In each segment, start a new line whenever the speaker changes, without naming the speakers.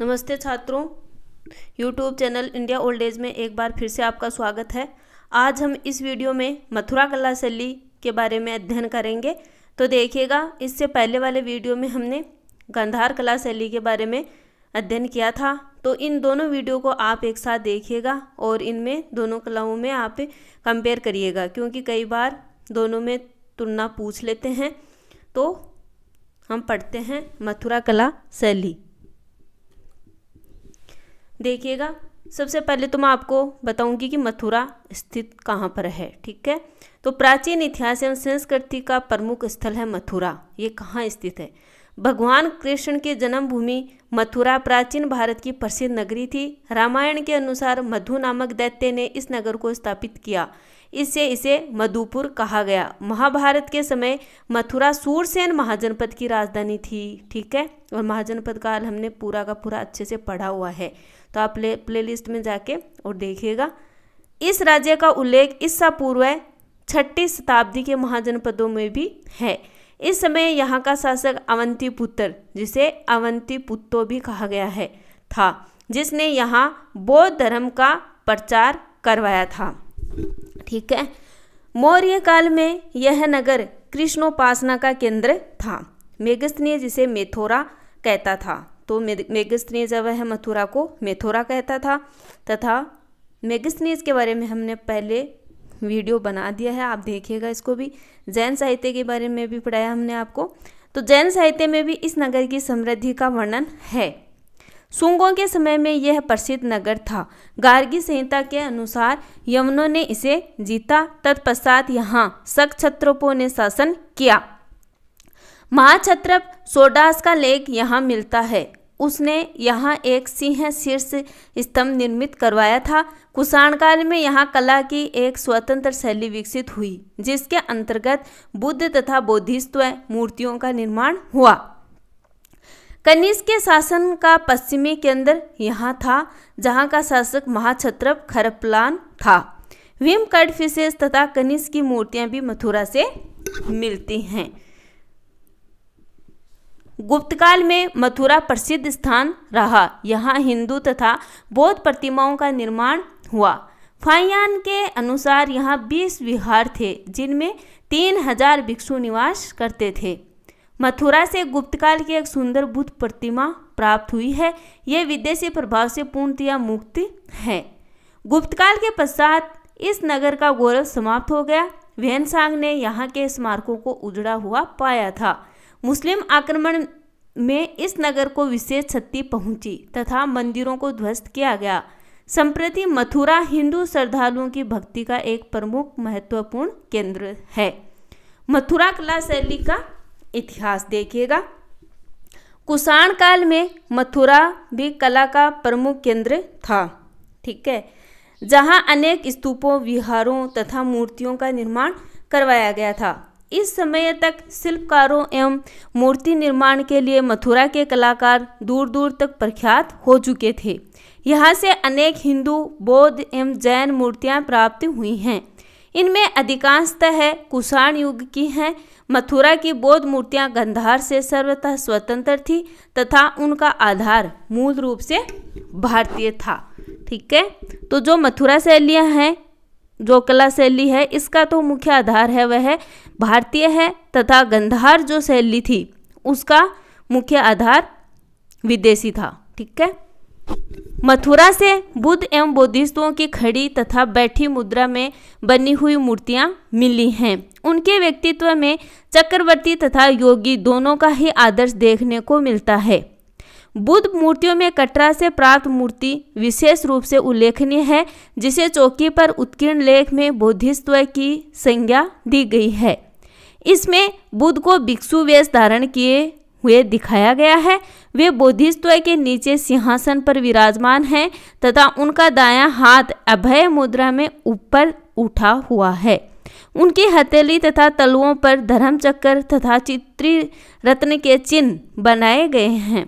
नमस्ते छात्रों YouTube channel India old age में एक बार फिर से आपका स्वागत है आज हम इस वीडियो में मथुरा कला शैली के बारे में अध्ययन करेंगे तो देखिएगा इससे पहले वाले वीडियो में हमने गंधार कला शैली के बारे में अध्ययन किया था तो इन दोनों वीडियो को आप एक साथ देखिएगा और इनमें दोनों कलाओं में आप कंपेयर करिएगा क्योंकि कई बार दोनों में तुलना पूछ लेते हैं तो हम पढ़ते हैं मथुरा कला शैली देखिएगा सबसे पहले तो मैं आपको बताऊंगी कि मथुरा स्थित कहाँ पर है ठीक है तो प्राचीन इतिहास एवं संस्कृति का प्रमुख स्थल है मथुरा ये कहाँ स्थित है भगवान कृष्ण की जन्मभूमि मथुरा प्राचीन भारत की प्रसिद्ध नगरी थी रामायण के अनुसार मधु नामक दैत्य ने इस नगर को स्थापित किया इससे इसे मधुपुर कहा गया महाभारत के समय मथुरा सूरसेन महाजनपद की राजधानी थी ठीक है और महाजनपद काल हमने पूरा का पूरा अच्छे से पढ़ा हुआ है तो आप प्ले प्लेलिस्ट में जाके और देखिएगा इस राज्य का उल्लेख इससे पूर्व छठी शताब्दी के महाजनपदों में भी है इस समय यहाँ का शासक अवंती पुत्र जिसे अवंती पुत्तो भी कहा गया है था जिसने यहाँ बौद्ध धर्म का प्रचार करवाया था ठीक है मौर्य काल में यह नगर कृष्णोपासना का केंद्र था मेघस्थनीय जिसे मेथोरा कहता था तो मेघस्थनीय जब वह मथुरा को मेथोरा कहता था तथा मेघस्थनीज के बारे में हमने पहले वीडियो बना दिया है आप देखिएगा इसको भी जैन साहित्य के बारे में भी पढ़ाया हमने आपको तो जैन साहित्य में भी इस नगर की समृद्धि का वर्णन है शुंगों के समय में यह प्रसिद्ध नगर था गार्गी संहिता के अनुसार यमुनों ने इसे जीता तत्पश्चात यहाँ छत्रपो ने शासन किया महाछत्रप सोडास का लेख यहाँ मिलता है उसने यहाँ एक सिंह शीर्ष स्तंभ निर्मित करवाया था कुषाण काल में यहाँ कला की एक स्वतंत्र शैली विकसित हुई जिसके अंतर्गत बुद्ध तथा बोधिस्व मूर्तियों का निर्माण हुआ कनिष्क के शासन का पश्चिमी केंद्र यहाँ था जहाँ का शासक महाक्षत्र खरपलान था विम कट फिशेज तथा कनिष्क की मूर्तियाँ भी मथुरा से मिलती हैं गुप्तकाल में मथुरा प्रसिद्ध स्थान रहा यहाँ हिंदू तथा बौद्ध प्रतिमाओं का निर्माण हुआ फाइयान के अनुसार यहाँ 20 विहार थे जिनमें 3000 भिक्षु निवास करते थे मथुरा से गुप्तकाल की एक सुंदर बुद्ध प्रतिमा प्राप्त हुई है यह विदेशी प्रभाव से पूर्णतया मुक्त है गुप्तकाल के पश्चात इस नगर का गौरव समाप्त हो गया वेनसांग ने यहाँ के स्मारकों को उजड़ा हुआ पाया था मुस्लिम आक्रमण में इस नगर को विशेष क्षति पहुंची तथा मंदिरों को ध्वस्त किया गया संप्रति मथुरा हिंदू श्रद्धालुओं की भक्ति का एक प्रमुख महत्वपूर्ण केंद्र है मथुरा कला शैली का इतिहास देखिएगा कुषाण काल में मथुरा भी कला का प्रमुख केंद्र था ठीक है जहाँ अनेक स्तूपों विहारों तथा मूर्तियों का निर्माण करवाया गया था इस समय तक शिल्पकारों एवं मूर्ति निर्माण के लिए मथुरा के कलाकार दूर दूर तक प्रख्यात हो चुके थे यहाँ से अनेक हिंदू बौद्ध एवं जैन मूर्तियाँ प्राप्त हुई हैं इनमें अधिकांशतः कुषाण युग की हैं मथुरा की बौद्ध मूर्तियां गंधार से सर्वतः स्वतंत्र थी तथा उनका आधार मूल रूप से भारतीय था ठीक है तो जो मथुरा शैलियाँ हैं जो कला शैली है इसका तो मुख्य आधार है वह भारतीय है तथा गंधार जो शैली थी उसका मुख्य आधार विदेशी था ठीक है मथुरा से बुद्ध एवं बोधिस्तुओं की खड़ी तथा बैठी मुद्रा में बनी हुई मूर्तियां मिली हैं उनके व्यक्तित्व में चक्रवर्ती तथा योगी दोनों का ही आदर्श देखने को मिलता है बुद्ध मूर्तियों में कटरा से प्राप्त मूर्ति विशेष रूप से उल्लेखनीय है जिसे चौकी पर उत्कीर्ण लेख में बौद्धिस्व की संज्ञा दी गई है इसमें बुद्ध को भिक्षु वेश धारण किए हुए दिखाया गया है वे बोधिस्तव के नीचे सिंहासन पर विराजमान हैं तथा उनका दायां हाथ अभय मुद्रा में ऊपर उठा हुआ है उनकी हथेली तथा तलुओं पर धर्म चक्कर तथा चित्री रत्न के चिन्ह बनाए गए हैं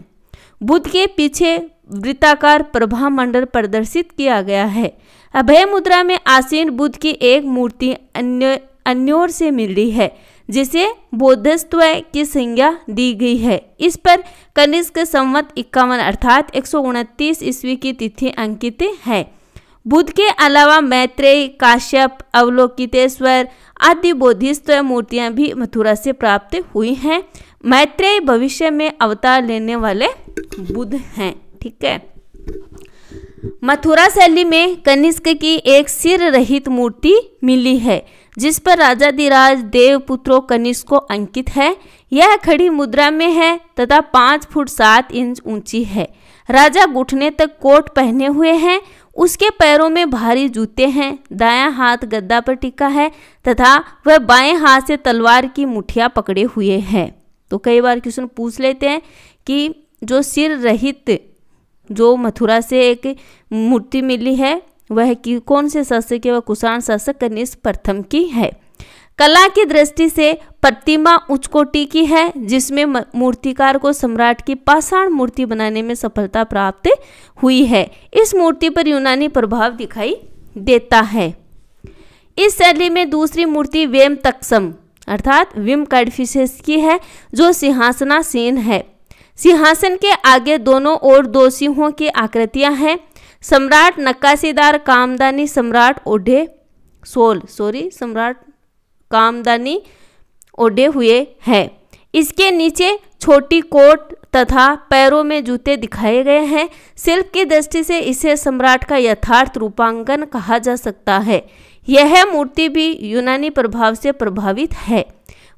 बुद्ध के पीछे वृत्ताकार प्रभा मंडल प्रदर्शित किया गया है अभय मुद्रा में आसीन बुद्ध की एक मूर्ति अन्य अन्योर से मिली है जिसे बोधस्त्व की संज्ञा दी गई है इस पर कनिष्क संवत इक्यावन अर्थात एक ईस्वी की तिथि अंकित है बुद्ध के अलावा मैत्रेय काश्यप अवलोकितेश्वर आदि बोधिस्व मूर्तियां भी मथुरा से प्राप्त हुई हैं मैत्रेय भविष्य में अवतार लेने वाले बुद्ध हैं ठीक है मथुरा शैली में कनिष्क की एक सिर रहित मूर्ति मिली है जिस पर राजा दिराज देव पुत्रों कनिष्क को अंकित है यह खड़ी मुद्रा में है तथा पाँच फुट सात इंच ऊंची है राजा घुटने तक कोट पहने हुए हैं उसके पैरों में भारी जूते हैं दायां हाथ गद्दा पर टिका है तथा वह बाएं हाथ से तलवार की मुठिया पकड़े हुए है तो कई बार क्वेश्चन पूछ लेते हैं कि जो सिर रहित जो मथुरा से एक मूर्ति मिली है वह कि कौन से शासक है वह कुषाण शासक कनिष्ठ प्रथम की है कला की दृष्टि से प्रतिमा उच्च कोटि की है जिसमें मूर्तिकार को सम्राट की पाषाण मूर्ति बनाने में सफलता प्राप्त हुई है इस मूर्ति पर यूनानी प्रभाव दिखाई देता है इस शैली में दूसरी मूर्ति वेम तक्सम अर्थात विम कैडफिशेस की है जो सिंहासनासीन है सिंहासन के आगे दोनों ओर दो सिंहों की आकृतियां हैं सम्राट नक्काशीदार कामदानी सम्राट ओढ़े सोल सॉरी सम्राट कामदानी ओढ़े हुए हैं इसके नीचे छोटी कोट तथा पैरों में जूते दिखाए गए हैं शिल्प की दृष्टि से इसे सम्राट का यथार्थ रूपांकन कहा जा सकता है यह मूर्ति भी यूनानी प्रभाव से प्रभावित है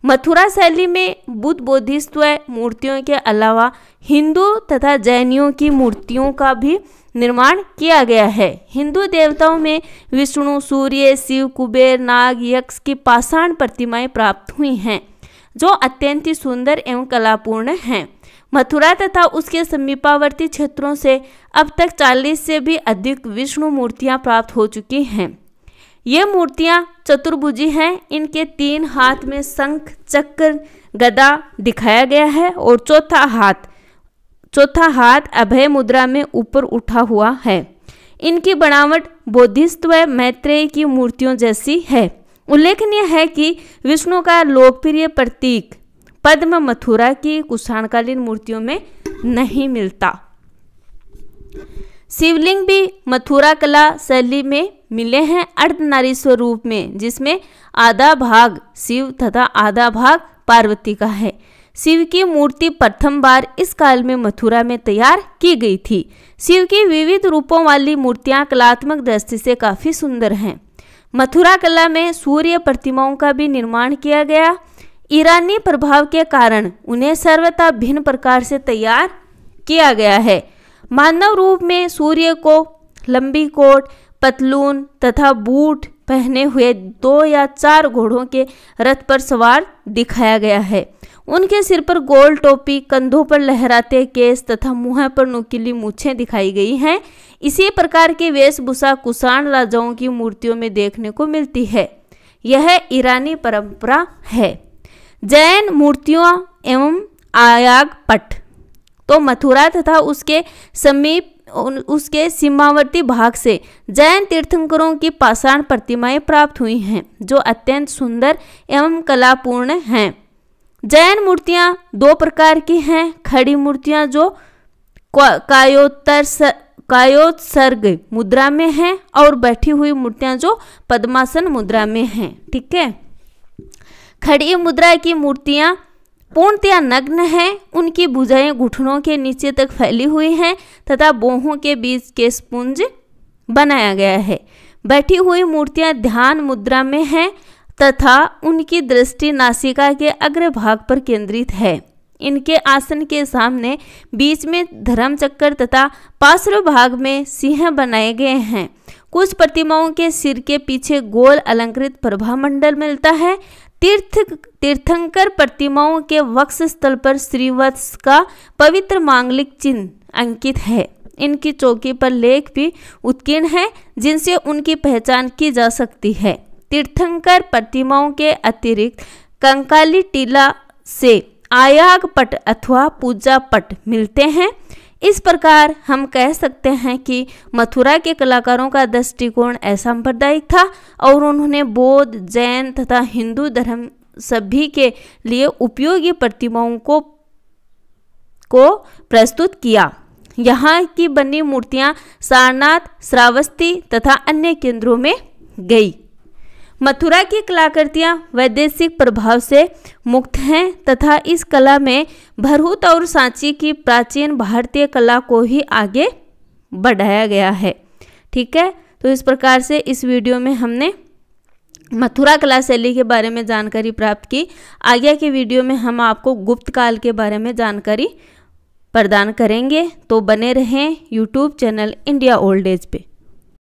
मथुरा शैली में बुद्ध बोधिस्व मूर्तियों के अलावा हिंदू तथा जैनियों की मूर्तियों का भी निर्माण किया गया है हिंदू देवताओं में विष्णु सूर्य शिव कुबेर नाग यक्ष की पाषाण प्रतिमाएं प्राप्त हुई हैं जो अत्यंत ही सुंदर एवं कलापूर्ण हैं मथुरा तथा उसके समीपावर्ती क्षेत्रों से अब तक 40 से भी अधिक विष्णु मूर्तियां प्राप्त हो चुकी हैं ये मूर्तियां चतुर्भुजी हैं इनके तीन हाथ में शंख चक्र गदा दिखाया गया है और चौथा हाथ चौथा हाथ अभय मुद्रा में ऊपर उठा हुआ है इनकी बनावट बोधिस्त व मैत्रेय की मूर्तियों जैसी है उल्लेखनीय है कि विष्णु का लोकप्रिय प्रतीक पद्म मथुरा की कुषाणकालीन मूर्तियों में नहीं मिलता शिवलिंग भी मथुरा कला शैली में मिले हैं अर्धनारी स्वरूप में जिसमें आधा भाग शिव तथा आधा भाग पार्वती का है शिव की मूर्ति प्रथम बार इस काल में मथुरा में तैयार की गई थी शिव की विविध रूपों वाली मूर्तियां कलात्मक दृष्टि से काफ़ी सुंदर हैं मथुरा कला में सूर्य प्रतिमाओं का भी निर्माण किया गया ईरानी प्रभाव के कारण उन्हें सर्वथा भिन्न प्रकार से तैयार किया गया है मानव रूप में सूर्य को लंबी कोट पतलून तथा बूट पहने हुए दो या चार घोड़ों के रथ पर सवार दिखाया गया है उनके सिर पर गोल टोपी कंधों पर लहराते केस तथा मुंह पर नुकीली मूछें दिखाई गई हैं इसी प्रकार की वेशभूषा कुषाण राजाओं की मूर्तियों में देखने को मिलती है यह ईरानी परंपरा है जैन मूर्तियों एवं आयाग पट तो मथुरा तथा उसके समीप उसके सीमावर्ती भाग से जैन तीर्थंकरों की पाषाण प्रतिमाएं प्राप्त हुई हैं जो अत्यंत सुंदर एवं कलापूर्ण हैं जैन मूर्तियां दो प्रकार की हैं खड़ी मूर्तियां जो कायोत्तर कायोत्सर्ग मुद्रा में हैं और बैठी हुई मूर्तियां जो पद्मासन मुद्रा में हैं ठीक है खड़ी मुद्रा की मूर्तियां पूर्णतया नग्न है उनकी भुजाएं घुटनों के नीचे तक फैली हुई हैं तथा बोहों के बीच के स्पुंज बनाया गया है बैठी हुई मूर्तियां ध्यान मुद्रा में हैं तथा उनकी दृष्टि नासिका के अग्र भाग पर केंद्रित है इनके आसन के सामने बीच में धर्म चक्कर तथा पार्श्व भाग में सिंह बनाए गए हैं कुछ प्रतिमाओं के सिर के पीछे गोल अलंकृत प्रभा मंडल मिलता है तीर्थ तीर्थंकर प्रतिमाओं के वक्ष स्थल पर श्रीवत्स का पवित्र मांगलिक चिन्ह अंकित है इनकी चौकी पर लेख भी उत्कीर्ण है जिनसे उनकी पहचान की जा सकती है तीर्थंकर प्रतिमाओं के अतिरिक्त कंकाली टीला से आयाग पट अथवा पूजा पट मिलते हैं इस प्रकार हम कह सकते हैं कि मथुरा के कलाकारों का दृष्टिकोण असाम्प्रदायिक था और उन्होंने बौद्ध जैन तथा हिंदू धर्म सभी के लिए उपयोगी प्रतिमाओं को को प्रस्तुत किया यहाँ की बनी मूर्तियाँ सारनाथ श्रावस्ती तथा अन्य केंद्रों में गई मथुरा की कलाकृतियाँ वैदेशिक प्रभाव से मुक्त हैं तथा इस कला में भरहूत और सांची की प्राचीन भारतीय कला को ही आगे बढ़ाया गया है ठीक है तो इस प्रकार से इस वीडियो में हमने मथुरा कला शैली के बारे में जानकारी प्राप्त की आगे के वीडियो में हम आपको गुप्त काल के बारे में जानकारी प्रदान करेंगे तो बने रहें YouTube channel India old age पे